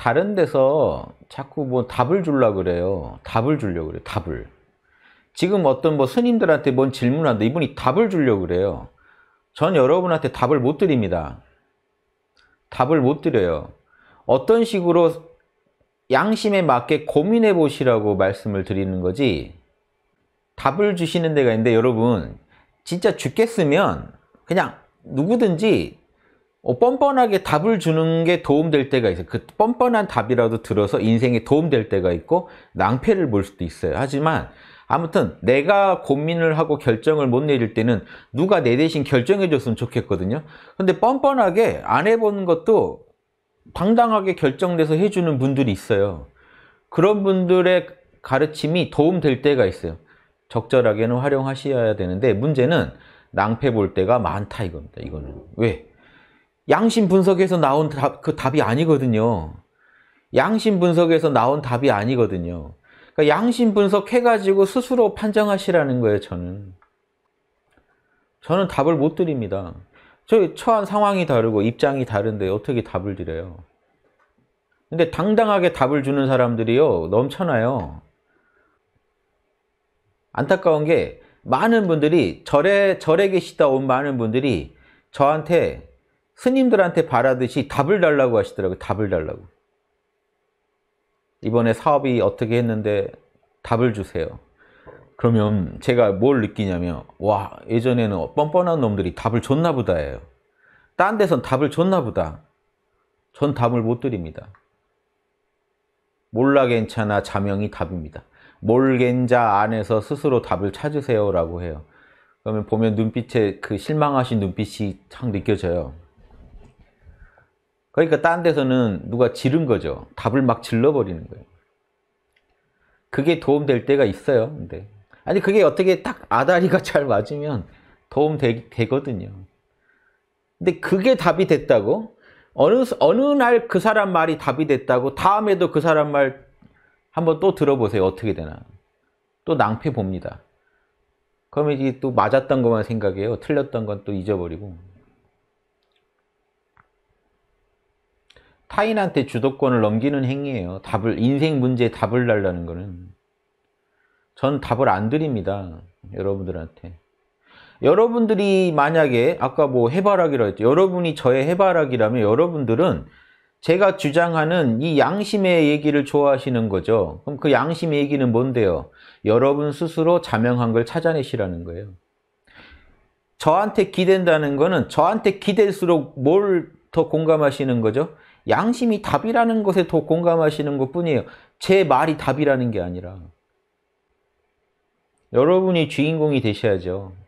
다른 데서 자꾸 뭐 답을 주려고 그래요. 답을 주려 고 그래요. 답을. 지금 어떤 뭐 스님들한테 뭔질문을 하는데 이분이 답을 주려 고 그래요. 전 여러분한테 답을 못 드립니다. 답을 못 드려요. 어떤 식으로 양심에 맞게 고민해 보시라고 말씀을 드리는 거지 답을 주시는 데가 있는데 여러분 진짜 죽겠으면 그냥 누구든지 어, 뻔뻔하게 답을 주는 게 도움될 때가 있어요. 그 뻔뻔한 답이라도 들어서 인생에 도움될 때가 있고 낭패를 볼 수도 있어요. 하지만 아무튼 내가 고민을 하고 결정을 못 내릴 때는 누가 내 대신 결정해 줬으면 좋겠거든요. 근데 뻔뻔하게 안 해본 것도 당당하게 결정돼서 해주는 분들이 있어요. 그런 분들의 가르침이 도움될 때가 있어요. 적절하게는 활용하셔야 되는데 문제는 낭패 볼 때가 많다 이겁니다. 이거는. 왜? 양심 분석에서 나온 답, 그 답이 아니거든요. 양심 분석에서 나온 답이 아니거든요. 그러니까 양심 분석해가지고 스스로 판정하시라는 거예요, 저는. 저는 답을 못 드립니다. 저 처한 상황이 다르고 입장이 다른데 어떻게 답을 드려요? 근데 당당하게 답을 주는 사람들이요, 넘쳐나요. 안타까운 게 많은 분들이 절에 절에 계시다 온 많은 분들이 저한테 스님들한테 바라듯이 답을 달라고 하시더라고요. 답을 달라고. 이번에 사업이 어떻게 했는데 답을 주세요. 그러면 제가 뭘 느끼냐면 와 예전에는 뻔뻔한 놈들이 답을 줬나 보다해요딴 데선 답을 줬나 보다. 전 답을 못 드립니다. 몰라 괜찮아 자명이 답입니다. 몰겐자 안에서 스스로 답을 찾으세요 라고 해요. 그러면 보면 눈빛에 그 실망하신 눈빛이 참 느껴져요. 그러니까 딴 데서는 누가 지른 거죠. 답을 막 질러버리는 거예요. 그게 도움될 때가 있어요. 근데 아니 그게 어떻게 딱 아다리가 잘 맞으면 도움 되, 거든요 근데 그게 답이 됐다고 어느 어느 날 그 사람 말이 답이 됐다고 다음에도 그 사람 말 한번 또 들어보세요. 어떻게 되나. 또 낭패 봅니다. 그러면 이제또 맞았던 것만 생각해요. 틀렸던 건 또 잊어버리고. 타인한테 주도권을 넘기는 행위예요. 답을 인생 문제에 답을 달라는 거는 전 답을 안 드립니다. 여러분들한테. 여러분들이 만약에 아까 뭐 해바라기라 했죠. 여러분이 저의 해바라기라면 여러분들은 제가 주장하는 이 양심의 얘기를 좋아하시는 거죠. 그럼 그 양심의 얘기는 뭔데요? 여러분 스스로 자명한 걸 찾아내시라는 거예요. 저한테 기댄다는 거는 저한테 기댈수록 뭘 더 공감하시는 거죠? 양심이 답이라는 것에 더 공감하시는 것 뿐이에요. 제 말이 답이라는 게 아니라. 여러분이 주인공이 되셔야죠.